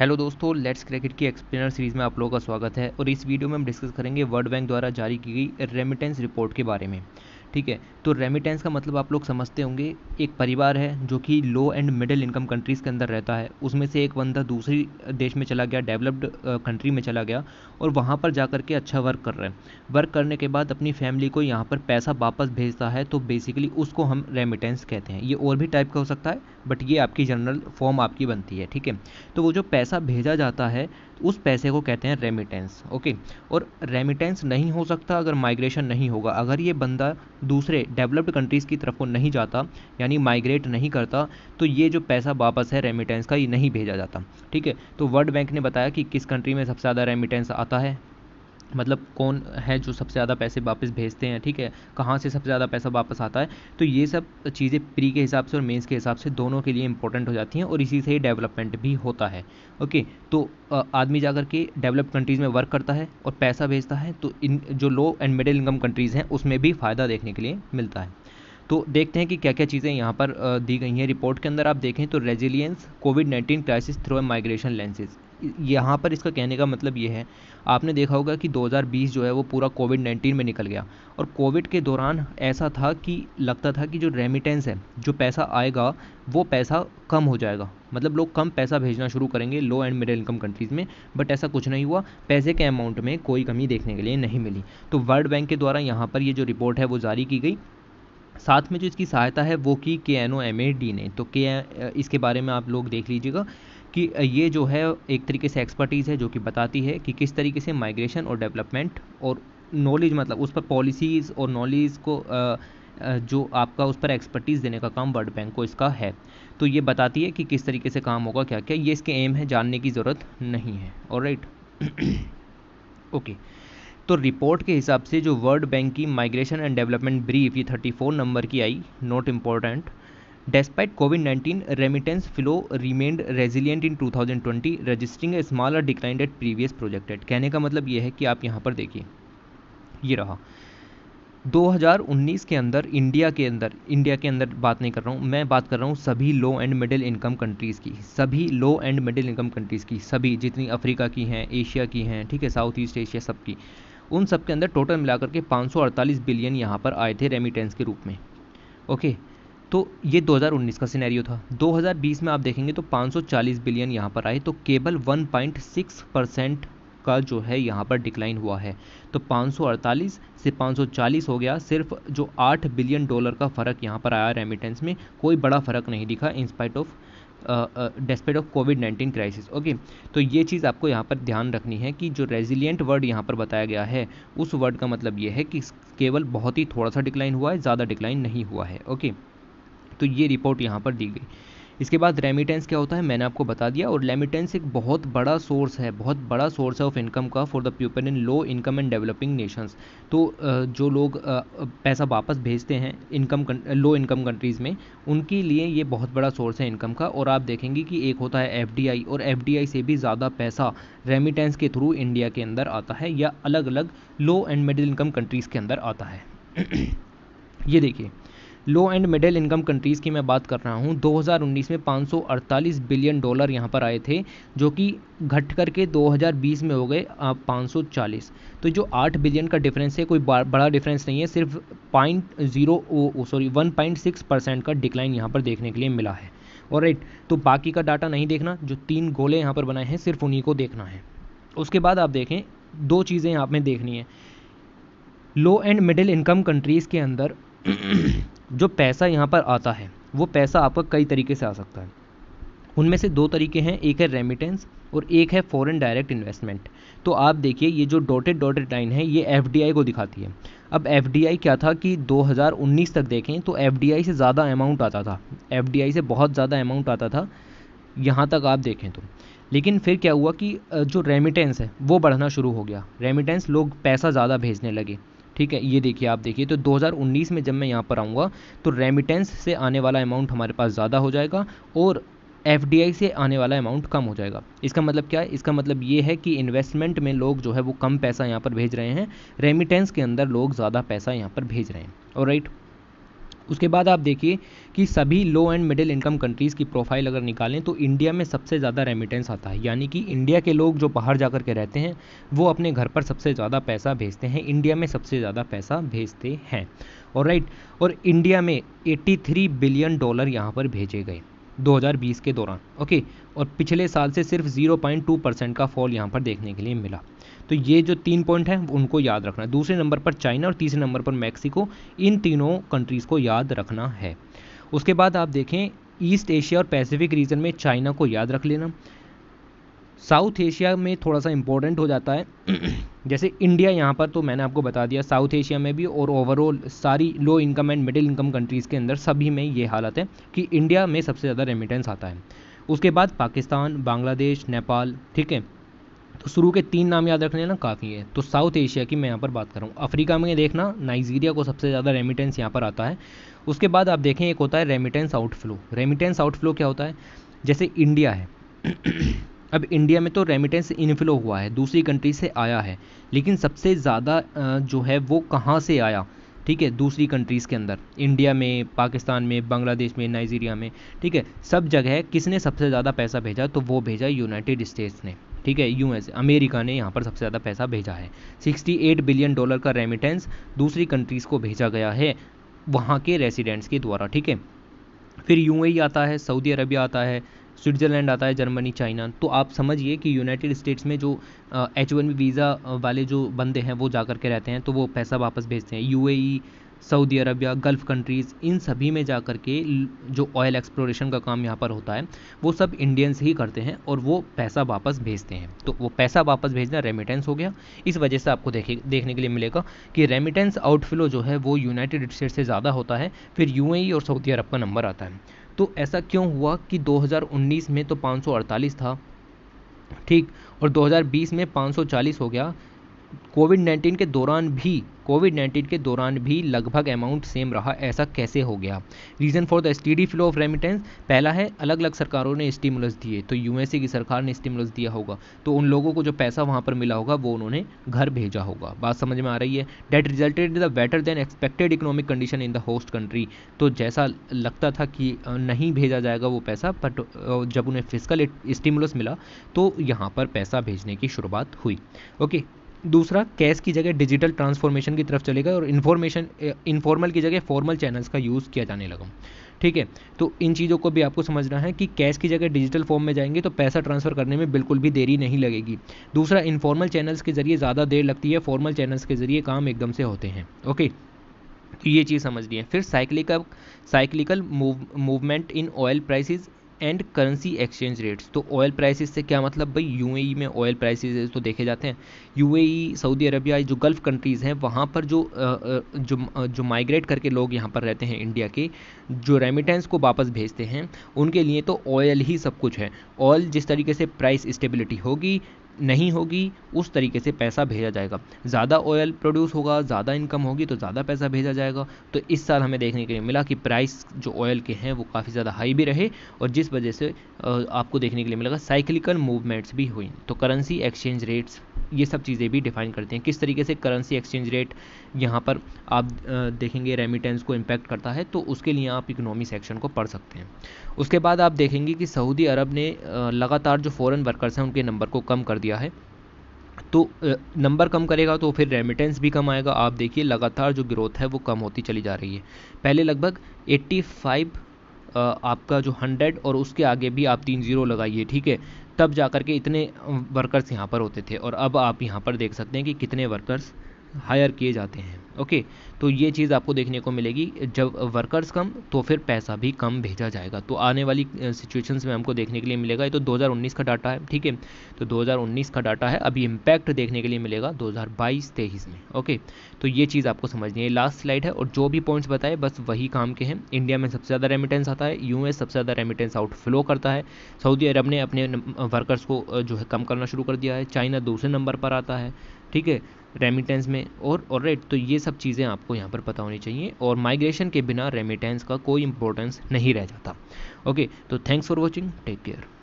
Hello दोस्तों let's cricket की explainer series में आप लोगों का स्वागत है और इस वीडियो में हम डिस्कस करेंगे वर्ल्ड बैंक द्वारा जारी की गई रेमिटेंस रिपोर्ट के बारे में ठीक है तो रेमिटेंस का मतलब आप लोग समझते होंगे एक परिवार है जो कि low and middle income countries के अंदर रहता है उसमें से एक बंदा दूसरी देश में चला गया डेवलप्ड कंट्री में चला गया और वहाँ पर जा कर के अच्छा वर्क कर रहा है वर्क करने के बाद अपनी फैमिली को यहाँ पर पैसा वापस भेजता है तो बेसिकली उसको हम रेमिटेंस कहते हैं ये और भी टाइप का हो सकता है बट ये आपकी जनरल फॉर्म आपकी बनती है ठीक है तो वो जो पैसा भेजा जाता है उस पैसे को कहते हैं रेमिटेंस ओके और रेमिटेंस नहीं हो सकता अगर माइग्रेशन नहीं होगा अगर ये बंदा दूसरे डेवलप्ड कंट्रीज़ की तरफ को नहीं जाता यानी माइग्रेट नहीं करता तो ये जो पैसा वापस है रेमिटेंस का ये नहीं भेजा जाता ठीक है तो वर्ल्ड बैंक ने बताया कि किस कंट्री में सबसे ज़्यादा रेमिटेंस आता है मतलब कौन है जो सबसे ज़्यादा पैसे वापस भेजते हैं ठीक है कहाँ से सबसे ज़्यादा पैसा वापस आता है तो ये सब चीज़ें प्री के हिसाब से और मेंस के हिसाब से दोनों के लिए इंपॉर्टेंट हो जाती हैं और इसी से ही डेवलपमेंट भी होता है ओके तो आदमी जाकर के डेवलप कंट्रीज़ में वर्क करता है और पैसा भेजता है तो इन जो low and middle income countries हैं उसमें भी फ़ायदा देखने के लिए मिलता है तो देखते हैं कि क्या क्या चीज़ें यहाँ पर दी गई हैं रिपोर्ट के अंदर आप देखें तो resilience COVID nineteen crisis through a migration lenses यहाँ पर इसका कहने का मतलब ये है आपने देखा होगा कि 2020 जो है वो पूरा कोविड 19 में निकल गया और कोविड के दौरान ऐसा था कि लगता था कि जो रेमिटेंस है जो पैसा आएगा वो पैसा कम हो जाएगा मतलब लोग कम पैसा भेजना शुरू करेंगे low and middle income countries में बट ऐसा कुछ नहीं हुआ पैसे के अमाउंट में कोई कमी देखने के लिए नहीं मिली तो वर्ल्ड बैंक के द्वारा यहाँ पर ये जो रिपोर्ट है वो जारी की गई साथ में जो इसकी सहायता है वो की K N O M A D ने तो के इसके बारे में आप लोग देख लीजिएगा कि ये जो है एक तरीके से एक्सपर्टीज़ है जो कि बताती है कि किस तरीके से माइग्रेशन और डेवलपमेंट और नॉलेज मतलब उस पर पॉलिसीज़ और नॉलेज को जो आपका उस पर एक्सपर्टीज़ देने का काम वर्ल्ड बैंक को इसका है तो ये बताती है कि किस तरीके से काम होगा क्या क्या ये इसके एम है जानने की ज़रूरत नहीं है और राइट ओके तो रिपोर्ट के हिसाब से जो वर्ल्ड बैंक की माइग्रेशन एंड डेवलपमेंट ब्रीफ ये थर्टी नंबर की I not important Despite COVID-19, remittance flow remained resilient in 2020, registering a smaller decline than previous projected. कहने का मतलब ये है कि आप यहाँ पर देखिए ये रहा 2019 के अंदर इंडिया के अंदर इंडिया के अंदर बात नहीं कर रहा हूँ मैं बात कर रहा हूँ सभी low and middle income countries की सभी low and middle income countries की सभी जितनी अफ्रीका की हैं एशिया की हैं ठीक है साउथ ईस्ट एशिया सब की उन सब के अंदर टोटल मिलाकर के 548 बिलियन यहाँ पर आए थे रेमिटेंस के रूप में ओके तो ये 2019 का सिनेरियो था 2020 में आप देखेंगे तो 540 बिलियन यहाँ पर आए तो केवल 1.6 परसेंट का जो है यहाँ पर डिक्लाइन हुआ है तो 548 से 540 हो गया सिर्फ जो 8 बिलियन डॉलर का फ़र्क यहाँ पर आया रेमिटेंस में कोई बड़ा फ़र्क नहीं दिखा in spite of despite of COVID nineteen crisis okay तो ये चीज़ आपको यहाँ पर ध्यान रखनी है कि जो रेजिलियंट वर्ड यहाँ पर बताया गया है उस वर्ड का मतलब ये है कि केवल बहुत ही थोड़ा सा डिक्लाइन हुआ है ज़्यादा डिक्लाइन नहीं हुआ है ओके okay? तो ये रिपोर्ट यहाँ पर दी गई इसके बाद रेमिटेंस क्या होता है मैंने आपको बता दिया और रेमिटेंस एक बहुत बड़ा सोर्स है बहुत बड़ा सोर्स है ऑफ इनकम का for the people in low income and developing nations तो जो लोग पैसा वापस भेजते हैं इनकम लो इनकम कंट्रीज़ में उनके लिए ये बहुत बड़ा सोर्स है इनकम का और आप देखेंगे कि एक होता है एफ और एफ से भी ज़्यादा पैसा रेमिटेंस के थ्रू इंडिया के अंदर आता है या अलग अलग low and middle income countries के अंदर आता है ये देखिए low and middle income countries की मैं बात कर रहा हूँ 2019 में 548 बिलियन डॉलर यहाँ पर आए थे जो कि घट करके 2020 में हो गए 540 तो जो 8 बिलियन का डिफरेंस है कोई बड़ा डिफरेंस नहीं है सिर्फ point zero sorry one point six percent का डिक्लाइन यहाँ पर देखने के लिए मिला है और राइट तो बाकी का डाटा नहीं देखना जो तीन गोले यहाँ पर बनाए हैं सिर्फ उन्हीं को देखना है उसके बाद आप देखें दो चीज़ें में देखनी है low and middle income countries के अंदर जो पैसा यहाँ पर आता है वो पैसा आपका कई तरीके से आ सकता है उनमें से दो तरीके हैं एक है रेमिटेंस और एक है फॉरेन डायरेक्ट इन्वेस्टमेंट तो आप देखिए ये जो डॉटेड डॉटेड लाइन है ये एफ को दिखाती है अब एफ क्या था कि 2019 तक देखें तो एफ से ज़्यादा अमाउंट आता था एफ से बहुत ज़्यादा अमाउंट आता था यहाँ तक आप देखें तो लेकिन फिर क्या हुआ कि जो रेमिटेंस है वो बढ़ना शुरू हो गया रेमिटेंस लोग पैसा ज़्यादा भेजने लगे ठीक है ये देखिए आप देखिए तो 2019 में जब मैं यहाँ पर आऊँगा तो रेमिटेंस से आने वाला अमाउंट हमारे पास ज़्यादा हो जाएगा और एफ से आने वाला अमाउंट कम हो जाएगा इसका मतलब क्या है इसका मतलब ये है कि इन्वेस्टमेंट में लोग जो है वो कम पैसा यहाँ पर भेज रहे हैं रेमिटेंस के अंदर लोग ज़्यादा पैसा यहाँ पर भेज रहे हैं और राइट उसके बाद आप देखिए कि सभी low and middle income countries की प्रोफाइल अगर निकालें तो इंडिया में सबसे ज़्यादा रेमिटेंस आता है यानी कि इंडिया के लोग जो बाहर जा कर के रहते हैं वो अपने घर पर सबसे ज़्यादा पैसा भेजते हैं इंडिया में सबसे ज़्यादा पैसा भेजते हैं और राइट और इंडिया में 83 बिलियन डॉलर यहाँ पर भेजे गए 2020 के दौरान ओके और पिछले साल से सिर्फ 0.2 परसेंट का फॉल यहाँ पर देखने के लिए मिला तो ये जो तीन पॉइंट हैं उनको याद रखना है दूसरे नंबर पर चाइना और तीसरे नंबर पर मैक्सिको इन तीनों कंट्रीज़ को याद रखना है उसके बाद आप देखें ईस्ट एशिया और पैसिफिक रीजन में चाइना को याद रख लेना साउथ एशिया में थोड़ा सा इम्पोर्टेंट हो जाता है जैसे इंडिया यहाँ पर तो मैंने आपको बता दिया साउथ एशिया में भी और ओवरऑल सारी low income and middle income countries के अंदर सभी में ये हालत है कि इंडिया में सबसे ज़्यादा रेमिटेंस आता है उसके बाद पाकिस्तान बांग्लादेश नेपाल ठीक है तो शुरू के तीन नाम याद रखने ना काफ़ी है तो साउथ एशिया की मैं यहाँ पर बात करूँ अफ्रीका में देखना नाइजीरिया को सबसे ज़्यादा रेमिटेंस यहाँ पर आता है उसके बाद आप देखें एक होता है रेमिटेंस आउटफ्लो रेमिटेंस आउटफ्लो क्या होता है जैसे इंडिया है अब इंडिया में तो रेमिटेंस इनफ्लो हुआ है दूसरी कंट्री से आया है लेकिन सबसे ज़्यादा जो है वो कहाँ से आया ठीक है दूसरी कंट्रीज़ के अंदर इंडिया में पाकिस्तान में बांग्लादेश में नाइजीरिया में ठीक है सब जगह किसने सबसे ज़्यादा पैसा भेजा तो वो भेजा यूनाइटेड स्टेट्स ने ठीक है यूएस अमेरिका ने यहाँ पर सबसे ज़्यादा पैसा भेजा है 68 बिलियन डॉलर का रेमिटेंस दूसरी कंट्रीज़ को भेजा गया है वहाँ के रेसिडेंट्स के द्वारा ठीक है फिर यूएई e आता है सऊदी अरबिया आता है स्विट्ज़रलैंड आता है जर्मनी चाइना तो आप समझिए कि यूनाइटेड स्टेट्स में जो एच वन वीज़ा वाले जो बंदे हैं वो जा कर के रहते हैं तो वो पैसा वापस भेजते हैं U Saudi Arabia gulf countries इन सभी में जा कर के जो ऑयल एक्सप्लोरेशन का काम यहाँ पर होता है वो सब इंडियंस ही करते हैं और वो पैसा वापस भेजते हैं तो वो पैसा वापस भेजना रेमिटेंस हो गया इस वजह से आपको देखे देखने के लिए मिलेगा कि रेमिटेंस आउटफ्लो जो है वो यूनाइटेड स्टेट से ज़्यादा होता है फिर यू e और सऊदी अरब का नंबर आता है तो ऐसा क्यों हुआ कि 2019 में तो 548 था ठीक और 2020 में 540 हो गया कोविड नाइन्टीन के दौरान भी कोविड नाइन्टीन के दौरान भी लगभग अमाउंट सेम रहा ऐसा कैसे हो गया reason for the steady flow of remittance पहला है अलग अलग सरकारों ने स्टिमुलस दिए तो यू की सरकार ने स्टिमुलस दिया होगा तो उन लोगों को जो पैसा वहाँ पर मिला होगा वो उन्होंने घर भेजा होगा बात समझ में आ रही है that resulted in the better than expected economic condition in the host country तो जैसा लगता था कि नहीं भेजा जाएगा वो पैसा बट जब उन्हें फिजिकल स्टिमुलस मिला तो यहाँ पर पैसा भेजने की शुरुआत हुई ओके दूसरा कैश की जगह डिजिटल ट्रांसफॉर्मेशन की तरफ चलेगा और इन्फॉर्मेशन इन्फॉर्मल की जगह फॉर्मल चैनल्स का यूज़ किया जाने लगा ठीक है तो इन चीज़ों को भी आपको समझना है कि कैश की जगह डिजिटल फॉर्म में जाएंगे तो पैसा ट्रांसफ़र करने में बिल्कुल भी देरी नहीं लगेगी दूसरा इन्फॉर्मल चैनल्स के ज़रिए ज़्यादा देर लगती है फॉर्मल चैनल्स के ज़रिए काम एकदम से होते हैं ओके तो ये चीज़ समझ है फिर cyclical cyclical movement in oil prices and currency exchange rates तो ऑयल प्राइसेस से क्या मतलब भाई यूएई e में ऑयल प्राइसेस तो देखे जाते हैं यूएई सऊदी अरबिया जो गल्फ़ कंट्रीज़ हैं वहाँ पर जो जो जो माइग्रेट करके लोग यहाँ पर रहते हैं इंडिया के जो रेमिटेंस को वापस भेजते हैं उनके लिए तो ऑयल ही सब कुछ है ऑयल जिस तरीके से प्राइस स्टेबिलिटी होगी नहीं होगी उस तरीके से पैसा भेजा जाएगा ज़्यादा ऑयल प्रोड्यूस होगा ज़्यादा इनकम होगी तो ज़्यादा पैसा भेजा जाएगा तो इस साल हमें देखने के लिए मिला कि प्राइस जो ऑयल के हैं वो काफ़ी ज़्यादा हाई भी रहे और जिस वजह से आपको देखने के लिए मिलेगा साइक्लिकल मूवमेंट्स भी हुई तो करेंसी एक्सचेंज रेट्स ये सब चीज़ें भी डिफाइन करते हैं किस तरीके से करेंसी एक्सचेंज रेट यहाँ पर आप देखेंगे रेमिटेंस को इम्पैक्ट करता है तो उसके लिए आप इकोनॉमी सेक्शन को पढ़ सकते हैं उसके बाद आप देखेंगे कि सऊदी अरब ने लगातार जो फ़ॉरन वर्कर्स हैं उनके नंबर को कम कर दिया है तो नंबर कम करेगा तो फिर रेमिटेंस भी कम आएगा आप देखिए लगातार जो ग्रोथ है वो कम होती चली जा रही है पहले लगभग 85 आपका जो हंड्रेड और उसके आगे भी आप तीन ज़ीरो लगाइए ठीक है तब जा कर के इतने वर्कर्स यहाँ पर होते थे और अब आप यहाँ पर देख सकते हैं कि कितने वर्कर्स हायर किए जाते हैं ओके तो ये चीज़ आपको देखने को मिलेगी जब वर्कर्स कम तो फिर पैसा भी कम भेजा जाएगा तो आने वाली सिचुएशंस में हमको देखने के लिए मिलेगा ये तो 2019 का डाटा है ठीक है तो 2019 का डाटा है अभी इम्पैक्ट देखने के लिए मिलेगा 2022 हज़ार में ओके तो ये चीज़ आपको समझनी है लास्ट स्लाइड है और जो भी पॉइंट्स बताए बस वही काम के हैं इंडिया में सबसे ज़्यादा रेमिटेंस आता है यू सबसे ज़्यादा रेमिटेंस आउटफ्लो करता है सऊदी अरब ने अपने वर्कर्स को जो है कम करना शुरू कर दिया है चाइना दूसरे नंबर पर आता है ठीक है रेमिटेंस में और और रेट तो ये सब चीज़ें आपको आपको यहाँ पर पता होनी चाहिए और माइग्रेशन के बिना रेमिटेंस का कोई इंपॉर्टेंस नहीं रह जाता ओके तो thanks for watching take care